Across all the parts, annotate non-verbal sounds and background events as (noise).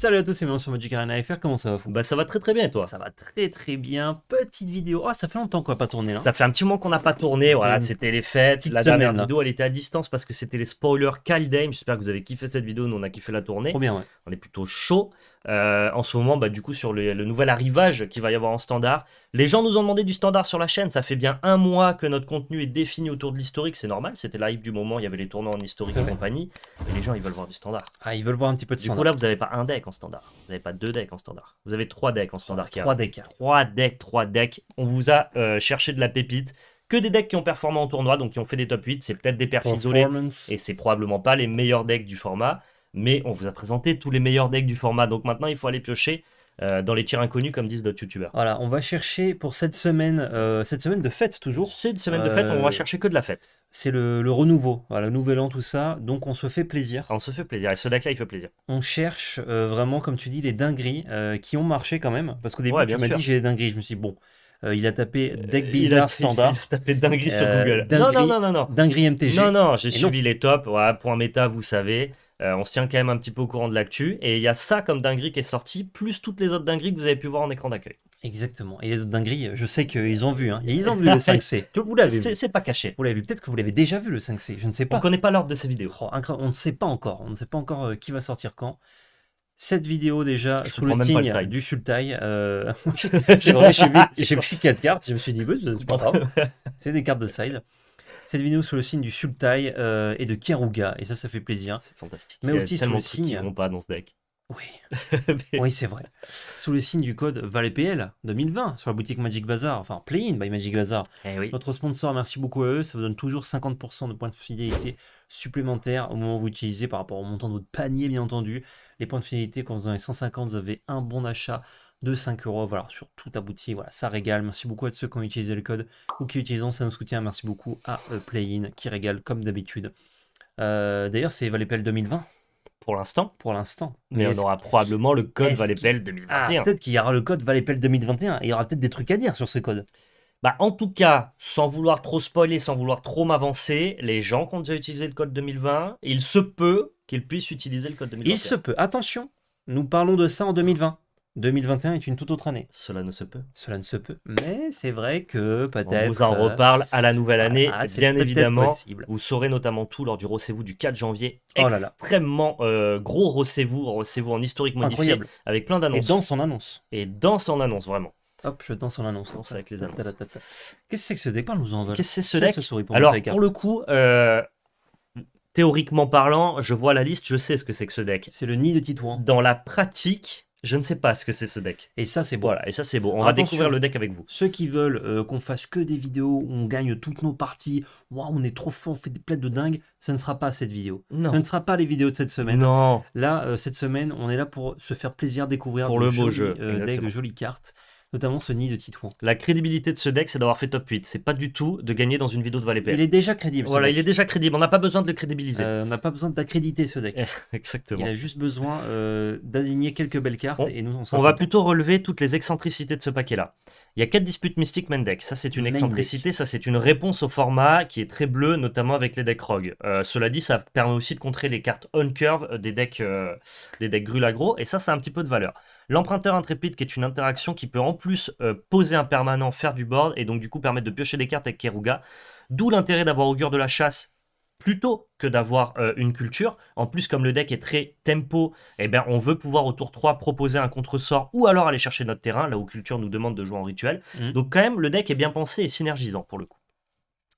Salut à tous, c'est Mélan sur Magic Arena FR, comment ça va Bah ça va très très bien et toi Ça va très très bien, petite vidéo, oh ça fait longtemps qu'on n'a pas tourné là. Ça fait un petit moment qu'on n'a pas tourné, voilà, c'était les fêtes, la dernière vidéo elle était à distance parce que c'était les spoilers Caldame, j'espère que vous avez kiffé cette vidéo, nous on a kiffé la tournée. On est plutôt chaud. Euh, en ce moment, bah, du coup, sur le, nouvel arrivage qu'il va y avoir en standard. Les gens nous ont demandé du standard sur la chaîne. Ça fait bien un mois que notre contenu est défini autour de l'historique. C'est normal, c'était hype du moment. Il y avait les tournois en historique et compagnie. Et les gens, ils veulent voir du standard. Ah, ils veulent voir un petit peu de standard. Du coup, là, vous n'avez pas un deck en standard. Vous n'avez pas deux decks en standard. Vous avez trois decks en standard. Trois decks. Trois decks, trois decks. On vous a euh, cherché de la pépite que des decks qui ont performé en tournoi, donc qui ont fait des top 8. C'est peut-être des perfs isolés. Et c'est probablement pas les meilleurs decks du format mais on vous a présenté tous les meilleurs decks du format. Donc maintenant, il faut aller piocher euh, dans les tirs inconnus, comme disent d'autres youtubeurs. Voilà, on va chercher pour cette semaine, euh, cette semaine de fête toujours. Cette semaine de fête, on va euh, chercher que de la fête. C'est le, renouveau, voilà, le nouvel an, tout ça. Donc on se fait plaisir. On se fait plaisir, et ce deck-là, il fait plaisir. On cherche vraiment, comme tu dis, les dingueries qui ont marché quand même. Parce qu'au début, tu m'as dit j'ai des dingueries, je me suis dit, bon. il a tapé deck bizarre (laughs) standard. Il a tapé dinguerie sur Google. non, non, non, non, non. Dinguerie MTG. Non, non, j'ai suivi les tops. Ouais, point méta, vous savez. Euh, on se tient quand même un petit peu au courant de l'actu. Et il y a ça comme dinguerie qui est sorti, plus toutes les autres dingueries que vous avez pu voir en écran d'accueil. Exactement. Et les autres dingueries, je sais qu'ils ont vu. Hein. ils ont vu (laughs) le 5C. vous l'avez C'est pas caché. Vous l'avez vu. Peut-être que vous l'avez déjà vu le 5C. Je ne sais pas. On connaît pas l'ordre de ces vidéos. Oh, on ne sait pas encore. On ne sait pas encore euh, qui va sortir quand cette vidéo déjà sur sous le signe du Sultai. c'est euh, (laughs) vrai, (laughs) j'ai pris vu 4 cartes, je me suis dit, C'est des cartes de side. Cette vidéo sous le signe du Sultai euh, et de Keruga, et ça, ça fait plaisir. C'est fantastique. Mais aussi sur le signe. pas dans ce deck. Oui, (laughs) oui c'est vrai. Sous le signe du code ValetPL 2020 sur la boutique Magic Bazaar, enfin Play-in by Magic Bazaar. Eh oui. Notre sponsor, merci beaucoup à eux. Ça vous donne toujours 50% de points de fidélité supplémentaires au moment où vous utilisez par rapport au montant de votre panier, bien entendu. Les points de fidélité, quand vous en avez 150, vous avez un bon achat de 5 euros voilà, sur tout abouti. Voilà, ça régale. Merci beaucoup à ceux qui ont utilisé le code ou qui utilisent, ça nous soutient. Merci beaucoup à euh, Playin qui régale comme d'habitude. Euh, d'ailleurs, c'est Valépel 2020. Pour l'instant. Pour l'instant. Mais, on aura probablement le code Valépel 2021. Ah, peut-être qu'il y aura le code Valépel 2021 il y aura peut-être des trucs à dire sur ce code. Bah, en tout cas, sans vouloir trop spoiler, sans vouloir trop m'avancer, les gens qui ont déjà utilisé le code 2020, il se peut qu'ils puissent utiliser le code 2021. Il se peut. Attention, nous parlons de ça en 2020. 2021 est une toute autre année. Cela ne se peut. Cela ne se peut. Mais c'est vrai que peut-être. On vous en euh, reparle à la nouvelle année, bien évidemment. Vous saurez notamment tout lors du Rossez-vous du 4 janvier. Oh Extrêmement euh, gros Rossez-vous, Rossez-vous en historique modifiable. Avec plein d'annonces. Et dans son annonce. Et dans son annonce, vraiment. Hop, je danse en annonce. avec les annonces. Qu'est-ce que c'est que ce deck nous en veut. Qu'est-ce que c'est ce deck Alors, pour le coup, euh, théoriquement parlant, je vois la liste, je sais ce que c'est que ce deck. C'est le nid de Titouan. Dans la pratique, je ne sais pas ce que c'est ce deck. Et ça, c'est beau. et ça, c'est beau. On va découvrir le deck avec vous. Ceux qui veulent euh, qu'on fasse que des vidéos où on gagne toutes nos parties, waouh, on est trop fort, on fait des plates de dingue, ça ne sera pas cette vidéo. Non. Ça ne sera pas les vidéos de cette semaine. Non. Là, euh, cette semaine, on est là pour se faire plaisir, découvrir le beau jeu. Euh, deck de jolies cartes notamment ce nid de Titouan. La crédibilité de ce deck, c'est d'avoir fait top 8. C'est pas du tout de gagner dans une vidéo de Valet Il est déjà crédible. Voilà, il est déjà crédible. On n'a pas besoin de le crédibiliser. Euh, on n'a pas besoin d'accréditer ce deck. (laughs) Exactement. Il a juste besoin euh, d'aligner quelques belles cartes et nous on, on va plutôt relever toutes les excentricités de ce paquet-là. Il y a quatre disputes mystiques main deck. Ça, c'est une excentricité. Ça, c'est une réponse au format qui est très bleu, notamment avec les decks rogue. Euh, cela dit, ça permet aussi de contrer les cartes on curve des decks, des decks grulagro. Et ça, c'est un petit peu de valeur. L'emprunteur intrépide qui est une interaction qui peut en plus euh, poser un permanent, faire du board et donc du coup permettre de piocher des cartes avec Keruga. D'où l'intérêt d'avoir augure de la chasse plutôt que d'avoir euh, une culture. En plus, comme le deck est très tempo, eh ben, on veut pouvoir au tour 3 proposer un contre-sort ou alors aller chercher notre terrain, là où culture nous demande de jouer en rituel. Mhm. Donc quand même, le deck est bien pensé et synergisant pour le coup.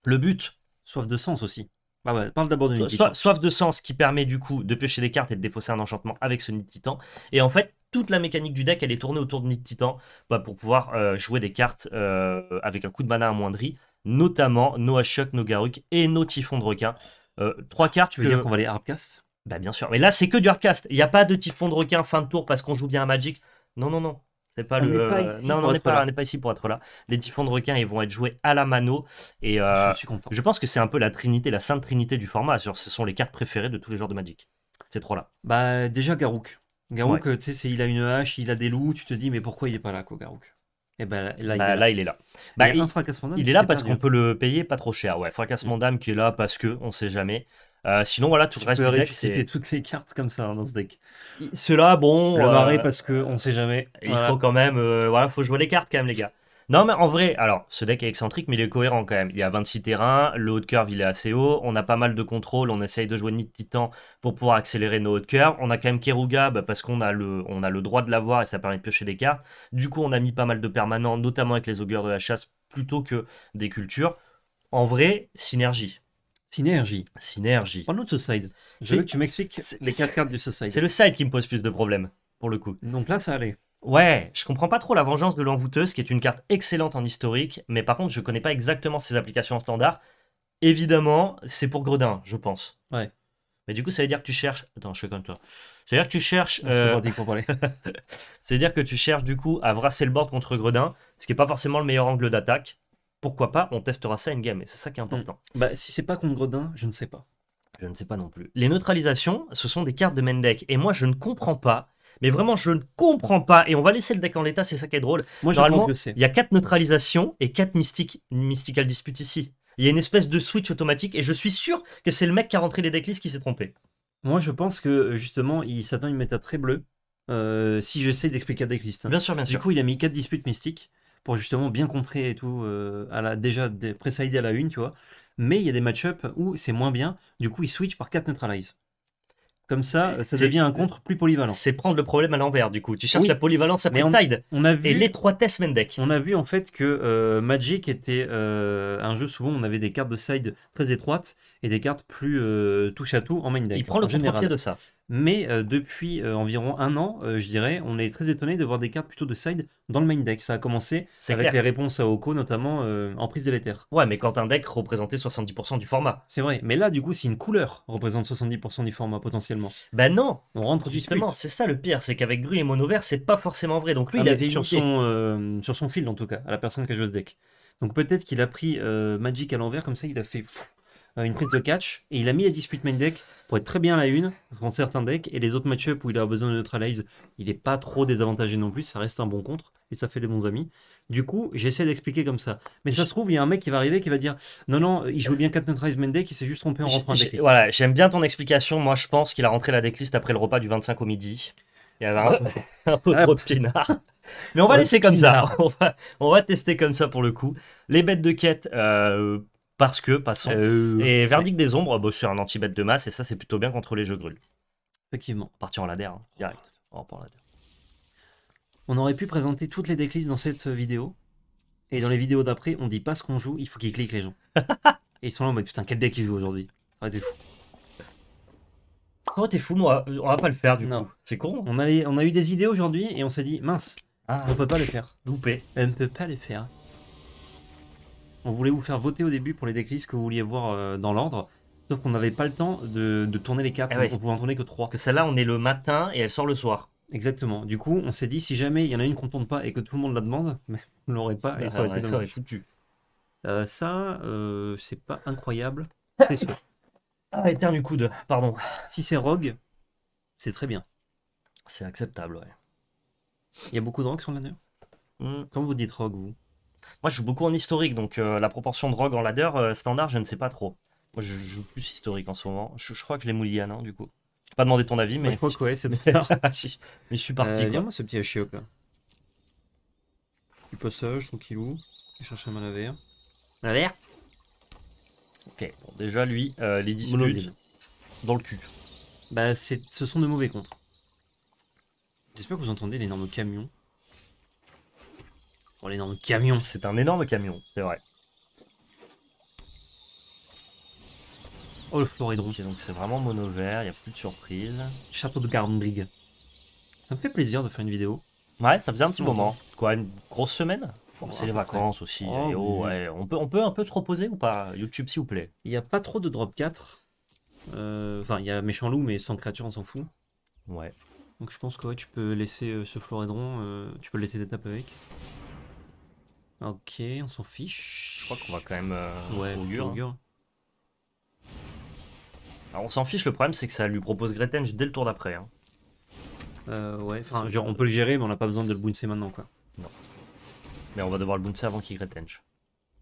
Le but... Soif de sens aussi. Ah parle d'abord de Soif, soif de sens qui permet du coup de piocher des cartes et de défausser un enchantement avec ce Nid Titan. Et en fait, toute la mécanique du deck, elle est tournée autour de Nid Titan bah, pour pouvoir euh, jouer des cartes euh, avec un coup de mana amoindri, notamment nos Ashok, nos Garuk et nos Typhons de requin. Euh, trois cartes. Tu veux dire qu'on va les hardcast Bah bien sûr. Mais là, c'est que du hardcast. Il n'y a pas de Typhon de requin fin de tour parce qu'on joue bien à Magic. Non, non, non. C'est pas on le. non, non on n'est pas, ici pour être là. Les typhons de requin ils vont être joués à la mano. Et je suis content. Je pense que c'est un peu la trinité, la sainte trinité du format. Ce sont les cartes préférées de tous les joueurs de Magic. Ces trois-là. Bah déjà Garouk. Garouk, tu sais, il a une hache, il a des loups, tu te dis, mais pourquoi il est pas là, quoi, Garouk et eh ben, bah, là, il est là. Bah, il, est là parce qu'on peut le payer pas trop cher. Ouais, fracassement d'âme qui est là parce que on sait jamais. Euh, sinon, voilà, tout tu le reste peux deck, toutes les cartes comme ça hein, dans ce deck. Cela, bon, le euh... parce que on sait jamais. Il faut quand même, euh, voilà, faut jouer les cartes quand même, les gars. Non, mais en vrai, alors, ce deck est excentrique, mais il est cohérent quand même. Il y a 26 terrains, le haut de curve, il est assez haut, on a pas mal de contrôle, on essaye de jouer Nid Titan pour pouvoir accélérer nos hauts de curve. On a quand même Keruga bah, parce qu'on a le, on a le droit de l'avoir et ça permet de piocher des cartes. Du coup, on a mis pas mal de permanents, notamment avec les augures de la chasse, plutôt que des cultures. En vrai, synergie. Synergie. Synergie. Parle-nous de ce side. Je veux tu m'expliques les cartes du side. C'est le side qui me pose plus de problèmes, pour le coup. Donc là, ça allait. Ouais, je comprends pas trop la vengeance de l'envoûteuse, qui est une carte excellente en historique, mais par contre, je connais pas exactement ses applications en standard. Évidemment, c'est pour Gredin, je pense. Ouais. Mais du coup, ça veut dire que tu cherches. Attends, je fais comme toi. cest à dire que tu cherches. Euh... cest (laughs) dire que tu cherches du coup à brasser le board contre Gredin, ce qui n'est pas forcément le meilleur angle d'attaque. Pourquoi pas On testera ça in game, et c'est ça qui est important. Hmm. Bah, si c'est pas contre Gredin, je ne sais pas. Je ne sais pas non plus. Les neutralisations, ce sont des cartes de main deck, et moi, je ne comprends pas mais vraiment, je ne comprends pas. Et on va laisser le deck en l'état, c'est ça qui est drôle. Moi, Normalement, il y a 4 neutralisations et 4 mystiques, mystical dispute ici. Il y a une espèce de switch automatique et je suis sûr que c'est le mec qui a rentré les decklists qui s'est trompé. Moi, je pense que euh, justement, il s'attend à une méta très bleue. Euh, si j'essaie d'expliquer la decklist. Bien sûr, bien sûr. Du coup, il a mis 4 disputes mystiques pour justement bien contrer et tout, Déjà, euh, à la, déjà pré à la une, tu vois. Mais il y a des match-ups où c'est moins bien, du coup il switch par 4 neutralize. Comme ça, euh, ça devient un contre plus polyvalent. C'est prendre le problème à l'envers, du coup. Tu cherches la polyvalence après side on et l'étroitesse main deck. On a vu en fait que euh, Magic était euh, un jeu souvent où on avait des cartes de side très étroites et des cartes plus euh, touche à tout en main deck. Il prend le contre-pied de ça. Mais euh, depuis euh, environ un an, je dirais, on est très étonné de voir des cartes plutôt de side dans le main deck. Ça a commencé avec les réponses à Oko, notamment en prise de l'éther. Ouais, mais quand un deck représentait 70% du format. C'est vrai. Mais là, du coup, si une couleur représente 70% du format potentiellement. Ben non On rentre Justement, c'est ça le pire, c'est qu'avec Gru et Mono Vert, c'est pas forcément vrai. Donc lui, ah, il avait sur son, sur son fil, en tout cas, à la personne qui a joué ce deck. Donc peut-être qu'il a pris Magic à l'envers, comme ça, il a fait. Euh, une prise de catch, et il a mis la dispute main deck pour être très bien la une contre certains decks, et les autres matchups où il a besoin de neutralize, il n'est pas trop désavantagé non plus, ça reste un bon contre, et ça fait les bons amis. Du coup, j'essaie d'expliquer comme ça. Mais ça se trouve, il y a un mec qui va arriver qui va dire Non, non, il joue bien 4 Neutralize Main Deck, il s'est juste trompé en rentrant un Voilà, j'aime bien ton explication. Moi, je pense qu'il a rentré la decklist après le repas du 25 au midi. Il y avait un, peu, (laughs) ah, trop de pinard. (laughs) Mais on va laisser comme ça. (laughs) On va, tester comme ça pour le coup. Les bêtes de quête, euh, parce que, passons. Euh, et Verdict des Ombres, boss, bah, c'est un anti-bête de masse, et ça, c'est plutôt bien contre les jeux grules. Effectivement. Partir en ladder, hein, direct. On aurait pu présenter toutes les decklists dans cette vidéo, et dans les vidéos d'après, on dit pas ce qu'on joue, il faut qu'ils cliquent les gens. (laughs) et ils sont là en mode putain, quel deck ils jouent aujourd'hui Ouais ah, t'es fou. Ça t'es fou, moi, on va pas le faire du coup. C'est con. Hein. On a, eu des idées aujourd'hui et on s'est dit mince, ah. on peut pas le faire. Loupé. On peut pas le faire on voulait vous faire voter au début pour les decklists que vous vouliez voir euh, dans l'ordre. Sauf qu'on n'avait pas le temps de, tourner les quatre, vous eh on pouvait en tourner que trois. Que celle-là, on est le matin et elle sort le soir. Exactement. Du coup, on s'est dit, si jamais il y en a une qu'on tourne pas et que tout le monde la demande, (laughs) mais on l'aurait pas et bah ça aurait été foutu. Euh, ça, euh, c'est pas incroyable. (laughs) C'est sûr. Ah, éternu coude, pardon. Si c'est Rogue, c'est très bien. C'est acceptable, ouais. Il y a beaucoup de Rogue sur l'année Comme Comment vous dites Rogue, vous moi, je joue beaucoup en historique, donc euh, la proportion de rogue en ladder euh, standard, je ne sais pas trop. Moi, je joue plus historique en ce moment. Je, crois que je l'ai à hein, du coup. Je pas demander ton avis, mais. je crois que ouais, c'est (laughs) tard. mais (laughs) je suis parti. moi euh, ce petit chiot là. Du passage, tranquillou. Je cherche un malaver. Malaver Ok, bon, déjà, lui, les 10 minutes dans le cul. Bah, ce sont de mauvais contres. J'espère que vous entendez l'énorme camion Oh, l'énorme camion. C'est un énorme camion, c'est vrai. Oh, le floridron. donc c'est vraiment mono vert, il n'y a plus de surprise. Château de Garnbrig. Ça me fait plaisir de faire une vidéo. Ouais, ça faisait un petit moment. Quoi, une grosse semaine C'est les vacances aussi. Oh, eh oh, ouais. on, peut, on peut un peu se reposer ou pas YouTube, s'il vous plaît. Il n'y a pas trop de drop 4. Euh, enfin, il y a méchant loup, mais sans créature, on s'en fout. Ouais. Donc je pense que ouais, tu peux laisser euh, ce floridron, euh, tu peux le laisser d'étape avec. Ok, on s'en fiche. Je crois qu'on va quand même euh, ouais, on s'en fiche, le problème c'est que ça lui propose Gretenge dès le tour d'après. Hein. Euh, ouais, on peut le gérer, mais on n'a pas besoin de le bouncer maintenant quoi. Non. Mais on va devoir le bouncer avant qu'il Gretenge.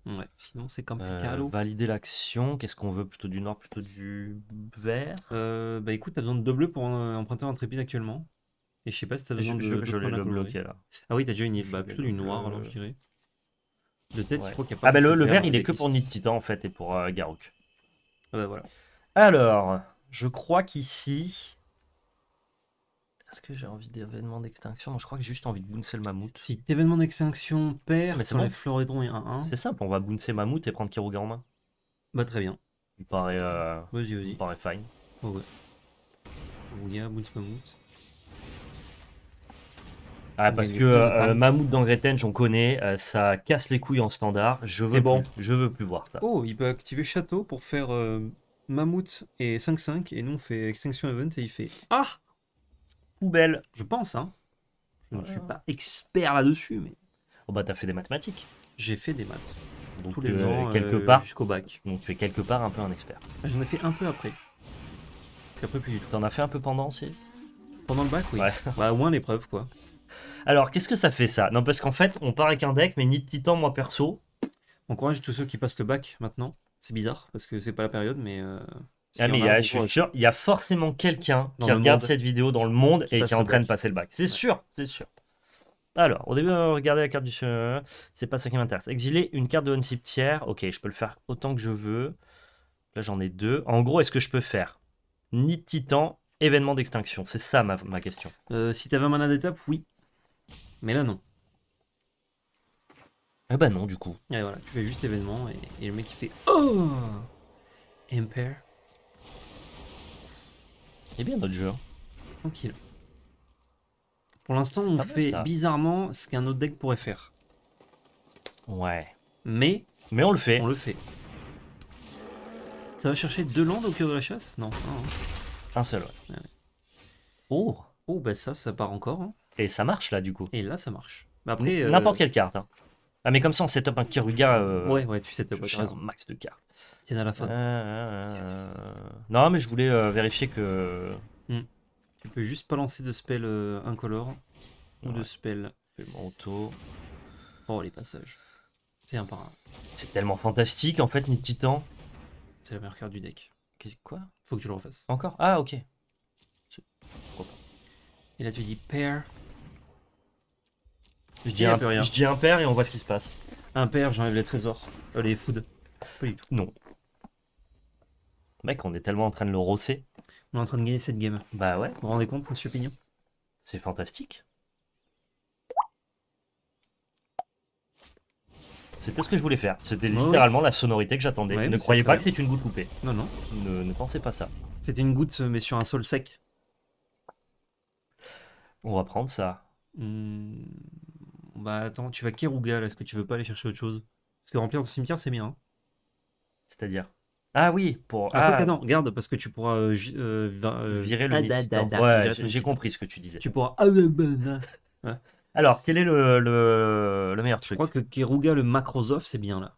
Ouais, sinon c'est comme euh, Valider l'action, qu'est-ce qu'on veut Plutôt du noir, plutôt du vert Bah écoute, t'as besoin de deux bleus pour emprunter un trépide actuellement. Et je sais pas si t'as besoin de. Je, l'ai bloqué là. Ah oui, t'as déjà une île, bah plutôt du noir alors je dirais. Ah, bah le, le vert, il est que pour Nid Titan en fait et pour euh, Garouk ah bah voilà. Alors, je crois qu'ici. Est-ce que j'ai envie d'événement d'extinction Je crois que j'ai juste envie de bouncer le mammouth. Si événement d'extinction perd, Mais c'est bon. les et 1 C'est simple, on va bouncer mammouth et prendre Kiruga en main. Bah très bien. Il paraît. Euh... Vas-y, vas-y. Il paraît fine. Oh, bounce mammouth. Ah, parce que euh, Mammouth dans connais on euh, connaît, ça casse les couilles en standard. Je veux, bon. je veux plus voir ça. Oh, il peut activer Château pour faire euh, Mammouth et 5-5, et nous on fait Extinction Event et il fait Ah Poubelle Je pense, hein. Je ne suis euh. pas expert là-dessus, mais. Oh bah, t'as fait des mathématiques. J'ai fait des maths. Donc Tous tu les quelque part. Jusqu'au bac. Donc tu es quelque part un peu un expert. Ah, j'en ai fait un peu après. après, plus T'en as fait un peu pendant, si Pendant le bac, oui. Ouais. Bah, au moins l'épreuve, quoi. Alors, qu'est-ce que ça fait ça Non, parce qu'en fait, on part avec un deck, mais ni de titan, moi perso. On Encourage tous ceux qui passent le bac maintenant. C'est bizarre, parce que c'est pas la période, mais. Euh, ah, mais y a, je suis sûr, il y a forcément quelqu'un qui regarde cette vidéo dans le monde et qui est en train de passer le bac. C'est sûr, c'est sûr. Alors, au début, regarder la carte du. Euh, c'est pas ça qui m'intéresse. Exiler une carte de Honsip tiers. Ok, je peux le faire autant que je veux. Là, j'en ai deux. En gros, est-ce que je peux faire ni titan, événement d'extinction C'est ça ma, question. Euh, si t'avais un mana d'étape, oui. Mais là, non. Ah bah non, du coup. voilà, tu fais juste événement et, le mec il fait Oh Impair. Et bien, notre jeu. Hein. Tranquille. Pour l'instant, on fait bizarrement ce qu'un autre deck pourrait faire. Ouais. Mais. Mais on le fait. On le fait. Ça va chercher deux landes au cœur de la chasse Non. Un, hein. seul, ah ouais. Oh Oh, bah ça, ça part encore. Hein. Et ça marche là du coup. Et là ça marche. après, euh, N'importe quelle carte. Hein. Ah mais comme ça on set up un Kiruga. Euh, ouais ouais tu set up. Max de cartes. Tiens à la fin. Euh, non mais je voulais vérifier que. Hmm. Tu peux juste pas lancer de spell incolore ou de spell. Manteau. Oh les passages. C'est un par un. C'est tellement fantastique en fait Nid Titan. C'est la meilleure carte du deck. Quoi Faut que tu le refasses. Encore Ah ok. Et là tu dis pair je dis, un, impair et on voit ce qui se passe. Impair, j'enlève les trésors. Euh, les food. Non. Mec, on est tellement en train de le rosser. On est en train de gagner cette game. Bah ouais. Vous vous rendez compte, monsieur Pignon C'est fantastique. C'était ce que je voulais faire. C'était littéralement la sonorité que j'attendais. ne croyez pas que c'est une goutte coupée. Non, non. Ne, pensez pas ça. C'était une goutte, mais sur un sol sec. On va prendre ça. Hmm. Bah attends, tu vas Kerougal, est-ce que tu veux pas aller chercher autre chose Parce que remplir ton cimetière, c'est bien. hein. C'est-à-dire. Ah oui, pour. Ah, ah. non, garde, parce que tu pourras euh, euh, euh, virer le ah, bah, bah, Ouais, bah. j'ai- compris ce que tu disais. Tu pourras. Ah, Alors, quel est le, le, le meilleur Je crois que Keruga le Microsoft c'est bien là.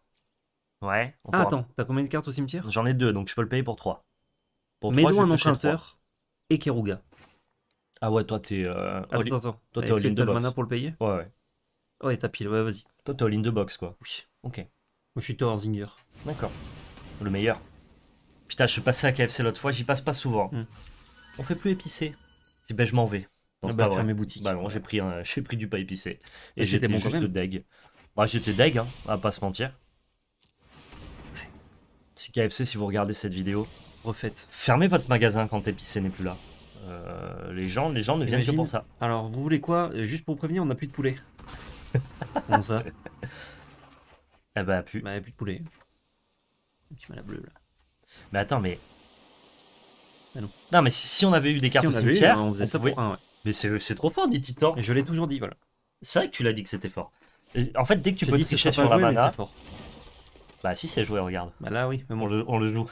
Ouais. on Ah, attends, t'as combien de cartes au cimetière J'en ai deux, donc je peux le payer pour trois. Pour trois, un enchanteur et Keruga Ah ouais, toi t'es. es Attends, attends. toi, t'es au de mana pour le payer Ouais, ouais. Ouais, t'as pile, ouais, vas-y. Toi, t'es all in de box, quoi. Oui, ok. Moi, je suis Zinger. D'accord. Le meilleur. Putain, je suis passé à KFC l'autre fois, j'y passe pas souvent. Hmm. On fait plus épicé. Eh ben, je m'en vais. Dans ah bah, mes boutiques. Bah non, j'ai pris, un... (laughs) pris du pas épicé. Et bah, j'étais mon juste deg. Bah, j'étais deg, hein, à pas se mentir. Si KFC, si vous regardez cette vidéo, refaites. Fermez votre magasin quand épicé n'est plus là. Euh, les gens, les gens ne viennent que pour ça. Alors, vous voulez quoi euh, Juste pour prévenir, on n'a plus de poulet. (laughs) Comment ça Ah bah, plus. Bah, plus de poulet. Un petit à bleu, là. Mais attends, mais. Ah non. non. mais si, on avait eu des cartes si on, avait eu, on faisait ça pour un, Mais c'est trop fort, dit Titan. je l'ai toujours dit, voilà. C'est vrai que tu l'as dit que c'était fort. En fait, dès que tu peux tricher sur la mana. Fort. Bah, si, c'est joué, regarde. Bah, là, oui, même on le, joue.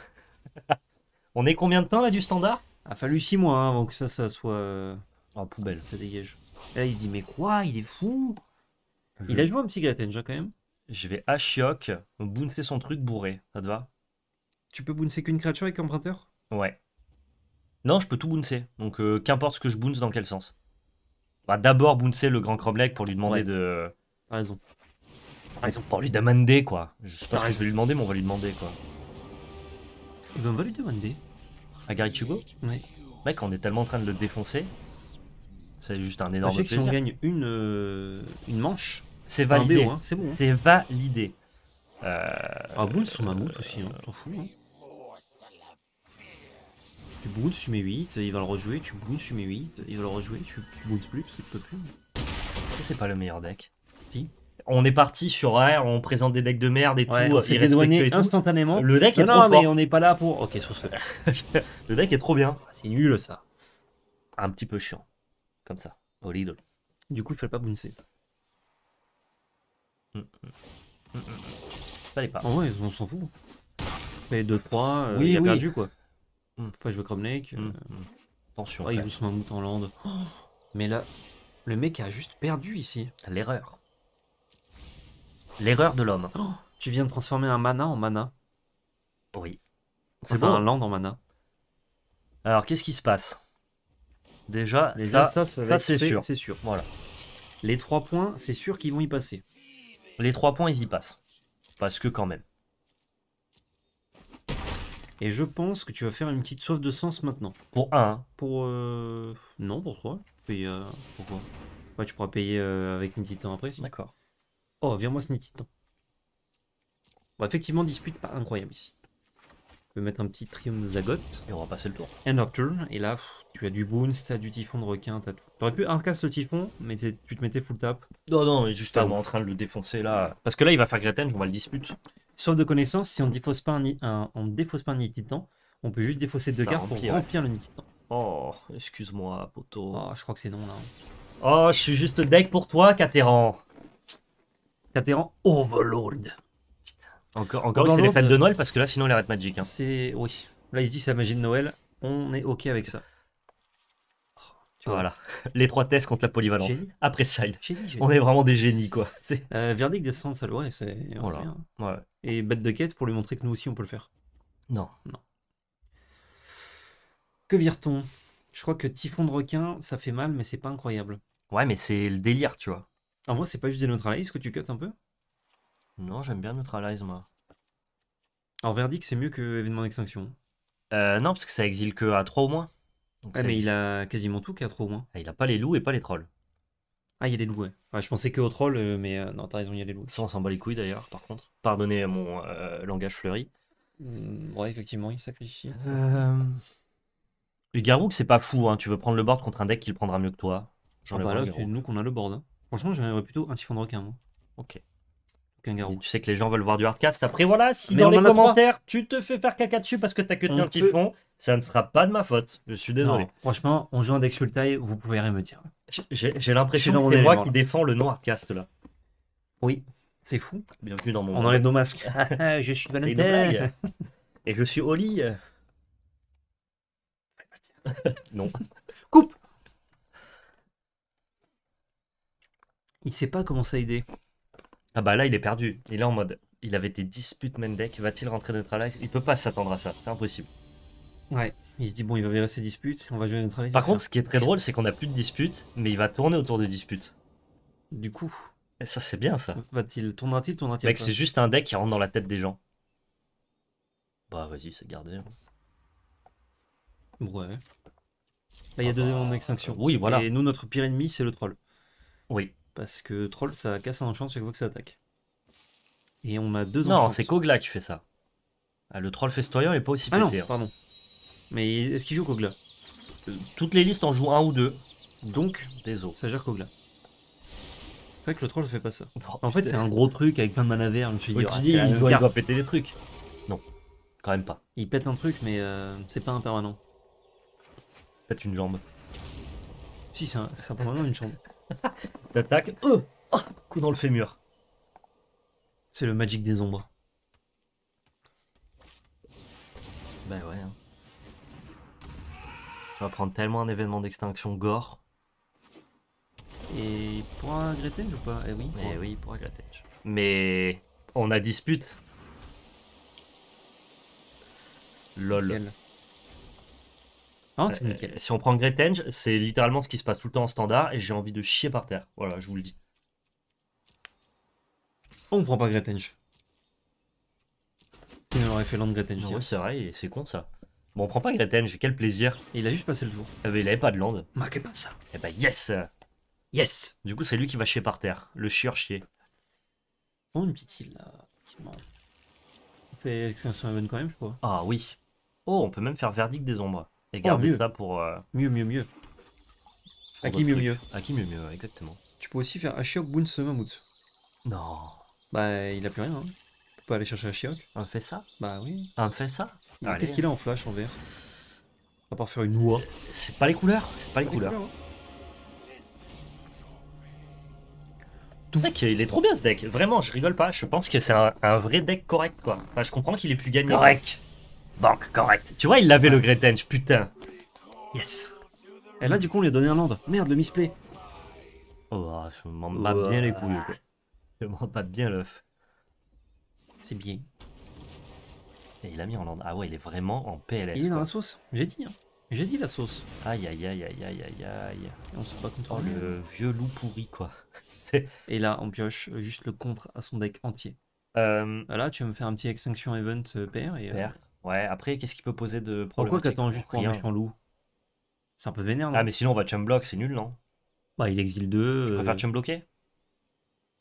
(laughs) on est combien de temps là du standard A fallu 6 mois hein, avant que ça, ça soit. Euh, en poubelle. ça dégage. Et là, il se dit, mais quoi Il est fou il a joué un petit Gretenja quand même. Je vais Ashiok, bouncer son truc bourré, ça te va Tu peux bouncer qu'une créature avec emprunteur Ouais. Non, je peux tout bouncer, donc euh, qu'importe ce que je bounce dans quel sens. Bah, D'abord bouncer le grand Cromlech pour lui demander de... Par exemple. Par exemple, Pour lui demander quoi. Je sais pas si je vais lui demander, mais on va lui demander quoi. Eh ben, on va lui demander. À Gary Ouais. Mec, on est tellement en train de le défoncer. C'est juste un énorme plaisir. si on gagne une, euh, une manche, c'est validé. Hein. c'est bon. Hein. C'est validé. Euh, ah bon, sur mammouth aussi, hein. t'en fous. Tu bounces, tu mets 8, il va le rejouer, tu bounces, tu mets 8, il va le rejouer, tu, tu plus parce que tu peux plus. Est-ce que c'est pas le meilleur deck Si on est parti sur R, on présente des decks de merde et tout, on euh, s'est instantanément. Le deck est trop non, mais on n'est pas là pour. Ok, sur ce. (laughs) le deck est trop bien. Ah, c'est nul ça. Un petit peu chiant, comme ça, au l'idol. Du coup, il fallait pas bouncer. Ça n'est pas. on s'en fout. Mais 2-3, euh, oui, il a perdu quoi. Hmm. je veux Cromlake Attention. Hmm. Euh, hmm. Ah, il joue son mammouth en land. Oh. mais là, le mec a juste perdu ici. L'erreur. L'erreur de l'homme. Oh, tu viens de transformer un mana en mana. Oui. C'est un land en mana. Alors, qu'est-ce qui se passe Déjà, ça, ça, c'est sûr. Voilà. Les 3 points, c'est sûr qu'ils vont y passer. Les trois points, ils y passent. Parce que quand même. Et je pense que tu vas faire une petite soif de sens maintenant. Pour 1 hein. Pour... Euh, non, pour 3. Euh, Pourquoi Ouais, tu pourras payer euh, avec Nititan après. Si. D'accord. Oh, viens-moi ce titan. Bon, effectivement, dispute pas incroyable ici mettre un petit triomphe de Et on va passer le tour. End of turn. Et là, tu as du boons, t'as du typhon de requin, t'as tout. T'aurais pu casse le typhon, mais tu te mettais full tap. Non, non, mais juste avant, en train de le défoncer là. Parce que là, il va faire Greten, on va le dispute. Sauf de connaissance, si on défausse pas un, un on défausse pas un titan, on peut juste défausser deux cartes pour remplir le titan Oh, excuse-moi, poteau. Oh, je crois que c'est non là. Hein. Oh, je suis juste deck pour toi, Kateran. Kateran Overlord. Encore, encore dans les fêtes de euh, Noël, parce que là, sinon, il arrête Magic. Hein. C'est... Oui. Là, il se dit, c'est la magie de Noël. On est OK avec ça. Oh, tu vois. Voilà. Les trois tests contre la polyvalence. Après Side. On est vraiment des génies, quoi. (laughs) Euh, verdict des sans ouais, c'est... Voilà. Et bête de quête pour lui montrer que nous aussi, on peut le faire. Non. Non. Que vire-t-on Je crois que Typhon de requin, ça fait mal, mais c'est pas incroyable. Ouais, mais c'est le délire, tu vois. En vrai, c'est pas juste des neutralises que tu cuts un peu non, j'aime bien Neutralize, moi. Alors, Verdict, c'est mieux que Événement d'extinction. Euh, non, parce que ça exile que à 3 au moins. mais il a quasiment tout qu'à au moins. Ah, il a pas les loups et pas les trolls. Ah, il y a les loups, ouais. Ah, je pensais que aux trolls, euh, mais euh, non, t'as raison, il y a les loups. Ça, on s'en les couilles d'ailleurs, par contre. Pardonnez mon euh, langage fleuri. Hmm, ouais, effectivement, il sacrifie. Et Garouk, c'est pas fou, hein. tu veux prendre le board contre un deck qui le prendra mieux que toi. Genre ah, bah là, c'est nous qu'on a le board. Hein. Franchement, j'aimerais plutôt un typhon de requin, moi. Ok. Tu sais que les gens veulent voir du hardcast. Après, voilà, si dans les commentaires, tu te fais faire caca dessus parce que t'as que un petit ça ne sera pas de ma faute. Je suis désolé. franchement on joue en jouant Taille, vous pouvez rien me dire. J'ai l'impression que c'est moi qui défends le nom hardcast là. Oui, c'est fou. Bienvenue dans mon. On enlève nos masques. (laughs) Ah, ah, je suis Valentin. (laughs) Et je suis Oli. (laughs) non. Coupe Il sait pas comment ça aider. Ah bah là, il est perdu. Il est en mode. Il avait des disputes deck, Va-t-il rentrer neutralize Il peut pas s'attendre à ça. C'est impossible. Ouais. Il se dit, bon, il va virer ses disputes. On va jouer neutralize. Par contre, ce qui est très drôle, c'est qu'on a plus de disputes, mais il va tourner autour de disputes. Du coup. Et ça, c'est bien ça. Va-t-il. Tournera-t-il Tournera-t-il Mec, c'est juste un deck qui rentre dans la tête des gens. Bah, vas-y, c'est gardé. Hein. Ouais. il y a ah deux bah. événements d'extinction. Oui, voilà. Et nous, notre pire ennemi, c'est le troll. Oui. Parce que troll, ça casse un enchant chaque fois que ça attaque. Et on a deux enchants. Non, c'est Kogla qui fait ça. Ah, le troll Festoyer est pas aussi ah Non, pardon. Mais est-ce qu'il joue Kogla euh, Toutes les listes en jouent un ou deux. Donc, des autres. Ça gère Kogla. C'est vrai que le troll fait pas ça. (laughs) en fait, c'est un gros truc avec plein de mana vert. Je me suis dit, dis, il, doit, péter des trucs. Non, quand même pas. Il pète un truc, mais euh, c'est pas un permanent. Pète une jambe. Si, c'est un, un permanent, une jambe. (laughs) (laughs) T'attaques. Euh. Oh, coup dans le fémur. C'est le magic des ombres. Bah ouais. On hein. va prendre tellement un événement d'extinction gore. Et pour un ou pas Eh oui. Pour eh oui, pour un Mais on a dispute. LOL. Ah, euh, si on prend Gretenge, c'est littéralement ce qui se passe tout le temps en standard et j'ai envie de chier par terre. Voilà, je vous le dis. On prend pas Gretenge. Il aurait fait land Gretenge. c'est vrai, c'est con ça. Bon, on prend pas Gretenge, quel plaisir. il a juste passé le tour. Eh ben, il avait pas de land. Marquez pas ça. Et eh ben, yes Yes Du coup, c'est lui qui va chier par terre. Le chieur chier. Oh, une petite île là. On fait extinction quand même, je crois. Ah oui. Oh, on peut même faire verdict des ombres. Et oh, garder ça pour. Euh, mieux, mieux, mieux. qui mieux, mieux À qui mieux, mieux, exactement. Tu peux aussi faire Ashiok Boon Mammouth. Non. Bah, il a plus rien. Hein. Tu peux aller chercher Ashiok. Un fait Bah oui. Un fait Qu'est-ce qu'il a en flash en vert À part faire une oie. C'est pas les couleurs C'est pas, les couleurs. Mec, hein. il est trop bien ce deck. Vraiment, je rigole pas. Je pense que c'est un, vrai deck correct quoi. Bah je comprends qu'il ait pu gagner. Correct Banque, correct. Tu vois, il l'avait le Gretench, putain. Yes. Et là, du coup, on lui a donné un land. Merde, le misplay. Oh, ah, je m'en bats bien les couilles. Quoi. Je m'en bats bien l'œuf. C'est bien. Et il a mis en land. Ah ouais, il est vraiment en PLS. Il est dans la sauce. J'ai dit. Hein. J'ai dit la sauce. Aïe, aïe, aïe, aïe, aïe, aïe, aïe. on se bat oh, contre le vieux loup pourri, quoi. (laughs) Et là, on pioche juste le contre à son deck entier. Euh... Là, tu vas me faire un petit extinction event euh, Et, euh, Père. Ouais, après, qu'est-ce qu'il peut poser de problème Pourquoi t'attends juste pour un loup C'est un peu vénère, ah, non Ah, mais sinon, on va chum block, c'est nul, non Bah, il exile 2. Tu euh, préfères bloquer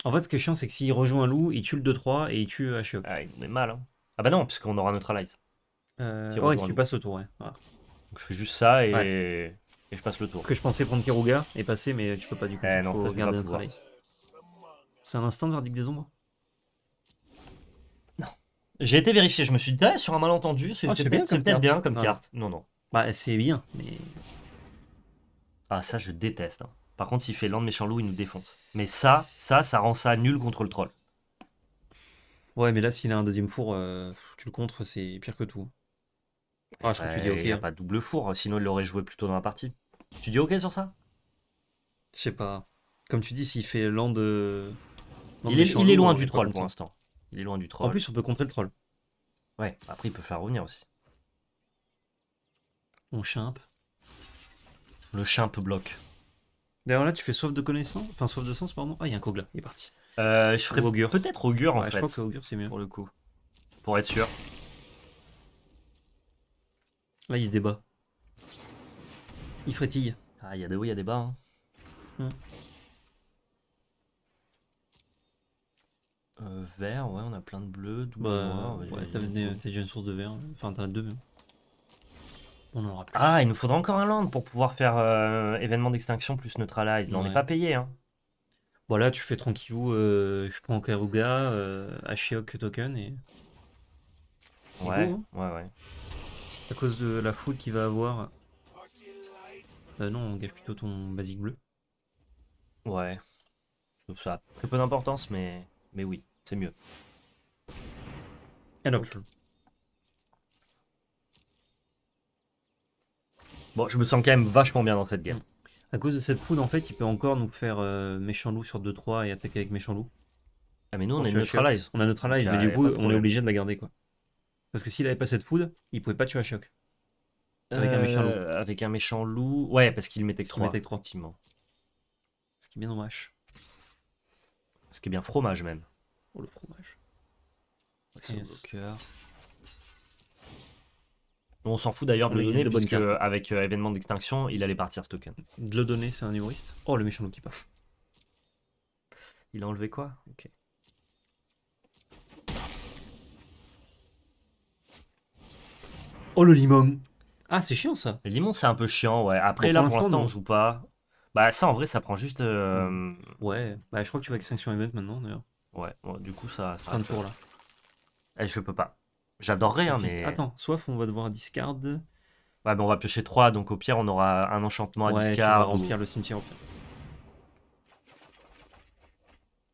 En fait, ce qui est chiant, c'est que s'il rejoint un loup, il tue le 2-3 et il tue euh, Ashiok. Ah, il est mal. Hein. Ah, bah non, puisqu'on aura neutralize. Euh... ouais, si tu passes le tour, ouais. Donc, je fais juste ça et, et je passe le tour. Parce que je pensais prendre Kiruga et passer, mais tu peux pas du coup. Eh non, faut C'est un instant de verdict des ombres j'ai été vérifié, je me suis dit, ah, sur un malentendu, c'est ah, peut-être bien, comme ah. carte. Non, non. Bah, c'est bien, mais. Ah, ça, je déteste. Hein. Par contre, s'il fait land méchant loup, il nous défonce. Mais ça, ça, ça rend ça nul contre le troll. Ouais, mais là, s'il a un deuxième four, euh, tu le contre c'est pire que tout. Ah, je dis ok. Hein. pas double four, sinon il l'aurait joué plutôt dans la partie. Tu dis ok sur ça Je sais pas. Comme tu dis, s'il fait land. il est, loin du troll pour l'instant. Il est loin du troll. En plus, on peut contrer le troll. Ouais, après, il peut faire revenir aussi. On chimpe. Le chimpe bloque. D'ailleurs, là, tu fais soif de connaissance. Enfin, soif de sens, pardon. Ah, il y a un cogla, il est parti. Euh, je ferai Augure. Peut-être Augure, en fait. Je pense que Augure, c'est mieux. Pour le coup. Pour être sûr. Là, il se débat. Il frétille. Ah, il y a des hauts, il y a des bas. Hein. Hmm. Euh, vert, ouais, on a plein de bleus, bah, Ouais, t'as déjà une source de vert. Hein. Enfin, t'as deux Ah, il nous faudra encore un land pour pouvoir faire euh, événement d'extinction plus neutralize. Là, on est pas payé. Hein. Bon, tu fais tranquillou. ou euh, je prends Karuga, Ashiok token et. ouais, hein. ouais, ouais. À cause de la foule qu'il va avoir. non, on gâche plutôt ton basique bleu. Ouais. trouve Ça a très peu d'importance, mais, mais oui. C'est mieux. Bon, je me sens quand même vachement bien dans cette game. Mm. À cause de cette food en fait, il peut encore nous faire euh, méchant loup sur 2-3 et attaquer avec méchant loup. Ah, mais nous, on, a a neutralize. On a neutralize, mais du coup, on est obligé de la garder, quoi. Parce que s'il avait pas cette food il pouvait pas tuer un choc. Euh, avec un méchant loup. Ouais, parce qu'il mettait que 3. Hein. Ce qui est bien dommage. Ce qui est bien fromage, même. Oh le fromage. On s'en fout d'ailleurs de le donner, parce qu'avec euh, événement d'extinction, il allait partir ce token. De le donner, c'est un humoriste. Oh, le méchant paf. Il a enlevé quoi Ok. Oh, le limon Ah, c'est chiant ça Le limon, c'est un peu chiant, ouais. Après, là, pour l'instant, on joue pas. Bah, ça, en vrai, ça prend juste. Euh, ouais, bah, je crois que tu vas extinction event maintenant, d'ailleurs. Ouais, du coup, ça. ça là. Eh, je peux pas. J'adorerais, hein, mais. Attends, soif, on va devoir discard. Ouais, mais on va piocher 3, donc au pire, on aura un enchantement à discard. remplir le cimetière au pire.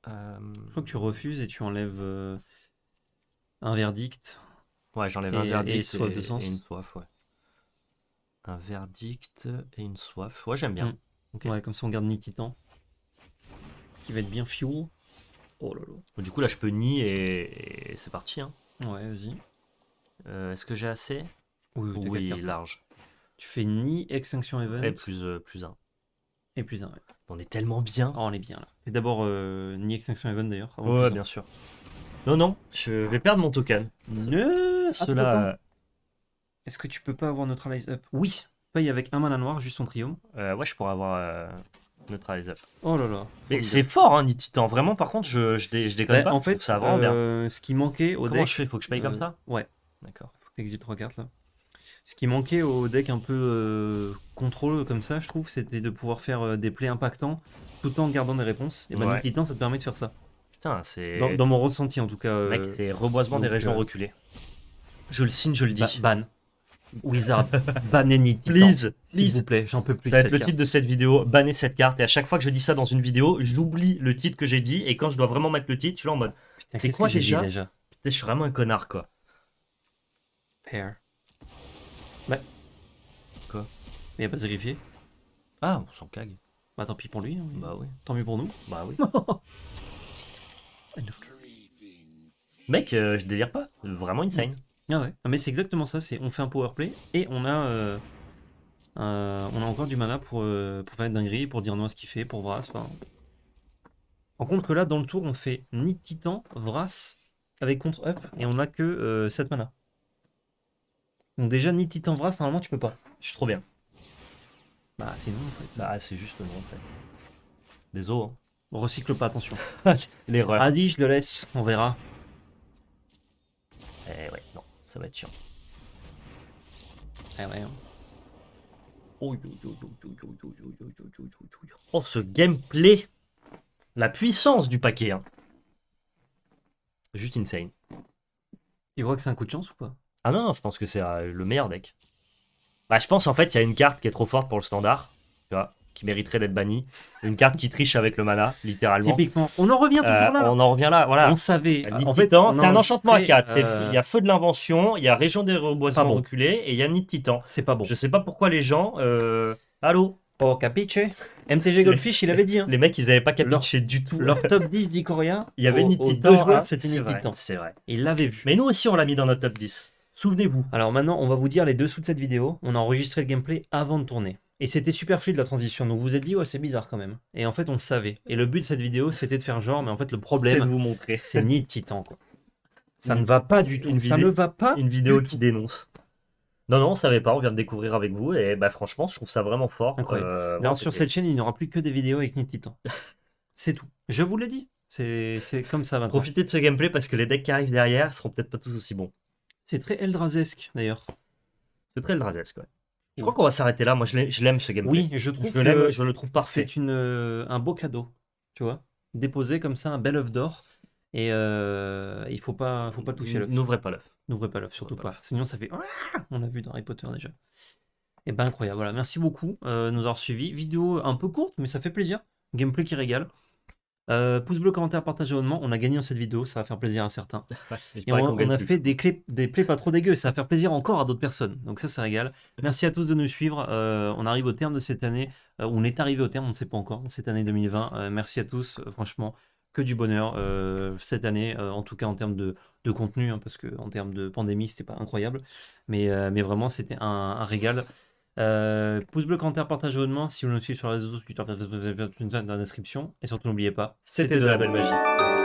Euh, je crois que tu refuses et tu enlèves euh, un verdict. Ouais, j'enlève un verdict et, soif de sens. une soif, ouais. Un verdict et une soif. Ouais, j'aime bien. Mm. Ouais, comme ça on garde ni titan. Qui va être bien fuel. Oh Du coup, là, je peux ni et, c'est parti. Hein. Ouais, vas-y. Euh, est-ce que j'ai assez Oui, oui, large. Tu fais ni Extinction Event. Et plus, euh, plus 1. Et plus 1, On est tellement bien. Oh, on est bien là. Et d'abord, euh, ni Extinction Event d'ailleurs. Ouais, bien sûr. Non, non, je vais perdre mon token. Ne, cela. Est-ce que tu peux pas avoir notre neutralize up Oui, paye avec un mana noir, juste son triomphe. ouais, je pourrais avoir. Neutralize Oh là là. Mais c'est fort, hein, Titan. Vraiment, par contre, je, je, dé, déconne bah, pas. En fait, ça va. Euh, ce qui manquait au deck. Comment je fais Faut que je paye comme euh, ça Ouais. D'accord. Faut que t'exiles trois cartes là. Ce qui manquait au deck un peu euh, contrôle comme ça, je trouve, c'était de pouvoir faire des plays impactants tout en gardant des réponses. Et bah, ouais. Titan, ça te permet de faire ça. Putain, c'est. Dans, mon ressenti en tout cas. Mec, c'est reboisement des régions reculées. Je le signe, je le dis. ban. Wizard, (laughs) bannez Please, s'il vous plaît, j'en peux plus. Ça va être le titre de cette vidéo, bannez cette carte. Et à chaque fois que je dis ça dans une vidéo, j'oublie le titre que j'ai dit. Et quand je dois vraiment mettre le titre, je suis là en mode C'est quoi j'ai déjà, Putain, je suis vraiment un connard quoi. Pair. Bah. Quoi Il a pas vérifié Ah, on s'en Bah tant pis pour lui. Hein. Bah oui. Tant mieux pour nous. Bah oui. (laughs) Mec, euh, je délire pas. Vraiment insane. Ah, ah mais c'est exactement ça, c'est on fait un power play et on a, euh, euh, on a encore du mana pour, euh, pour faire dinguerie, pour dire non à ce qu'il fait, pour Vras. Enfin. compte que là dans le tour on fait ni Titan, Vras avec contre-up et on a que 7 mana. Donc déjà ni Titan, Vras, normalement tu peux pas. Je suis trop bien. Bah c'est non en fait. Bah c'est juste non en fait. Désolé. Hein. Recycle pas, attention. (laughs) L'erreur. dit je le laisse, on verra. Eh ouais ça va être chiant. Oh, ce gameplay La puissance du paquet Juste insane. Tu crois que c'est un coup de chance ou pas Ah non, non, je pense que c'est le meilleur deck. Bah, je pense en fait, il y a une carte qui est trop forte pour le standard. Tu vois qui mériterait d'être banni. Une carte qui triche avec le mana, littéralement. On en revient toujours euh, là. on en revient là, voilà. On savait. Euh, en fait, c'est un enchantement à 4. Euh, il y a Feu de l'Invention, il y a Région des Reboisements Reculés et il y a Nid Titan. C'est pas bon. Je sais pas pourquoi les gens. Euh... Allô Oh, capiche MTG Goldfish, il avait dit. Hein. Les mecs, ils n'avaient pas capiché du tout. Leur top 10 rien Il y avait Nid Titan. Hein. Titan. C'est vrai. il l'avait vu. Mais nous aussi, on l'a mis dans notre top 10. Souvenez-vous. Alors maintenant, on va vous dire les dessous de cette vidéo. On a enregistré le gameplay avant de tourner. Et c'était super fluide la transition. Donc vous vous êtes dit, ouais, c'est bizarre quand même. Et en fait, on le savait. Et le but de cette vidéo, c'était de faire genre, mais en fait, le problème. C'est de vous montrer. C'est ni Titan, quoi. Ça ne va pas du tout. ça ne va pas. Une vidéo qui dénonce. Non, non, on savait pas, on vient de découvrir avec vous, et bah franchement, je trouve ça vraiment fort. Euh, Alors sur cette chaîne, il n'y aura plus que des vidéos avec Nid Titan. (laughs) c'est tout. Je vous l'ai dit. C'est comme ça maintenant. Profitez de ce gameplay parce que les decks qui arrivent derrière seront peut-être pas tous aussi bons. C'est très Eldrazesque d'ailleurs. C'est très Eldrazesque, je crois qu'on va s'arrêter là. Moi, je l'aime ce gameplay. Oui, je trouve je le trouve parfait. C'est euh, un beau cadeau, tu vois. Déposer comme ça un bel œuf d'or. Et euh, il faut pas, faut pas toucher l'œuf. N'ouvrez pas l'œuf. N'ouvrez pas l'œuf, surtout pas. Sinon, ça fait. On l'a vu dans Harry Potter déjà. Et eh ben incroyable. Voilà, merci beaucoup euh, de nous avoir suivis. Vidéo un peu courte, mais ça fait plaisir. Gameplay qui régale. Euh, pouce bleu, commentaire, partage, abonnement. On a gagné en cette vidéo, ça va faire plaisir à certains. et on, a fait des, clés, des pas trop dégueu, ça va faire plaisir encore à d'autres personnes. Donc ça, ça régale. Merci à tous de nous suivre. Euh, on arrive au terme de cette année. Euh, on est arrivé au terme, on ne sait pas encore, cette année 2020. merci à tous, franchement. Que du bonheur cette année, en tout cas en termes de, contenu, hein, parce que en termes de pandémie, c'était pas incroyable, mais, mais vraiment c'était un régal. Euh, pouce bleu, commentaire, partage abonnement si vous nous suivez sur les réseaux Twitter, dans la description. Et surtout, n'oubliez pas, c'était de la belle magie.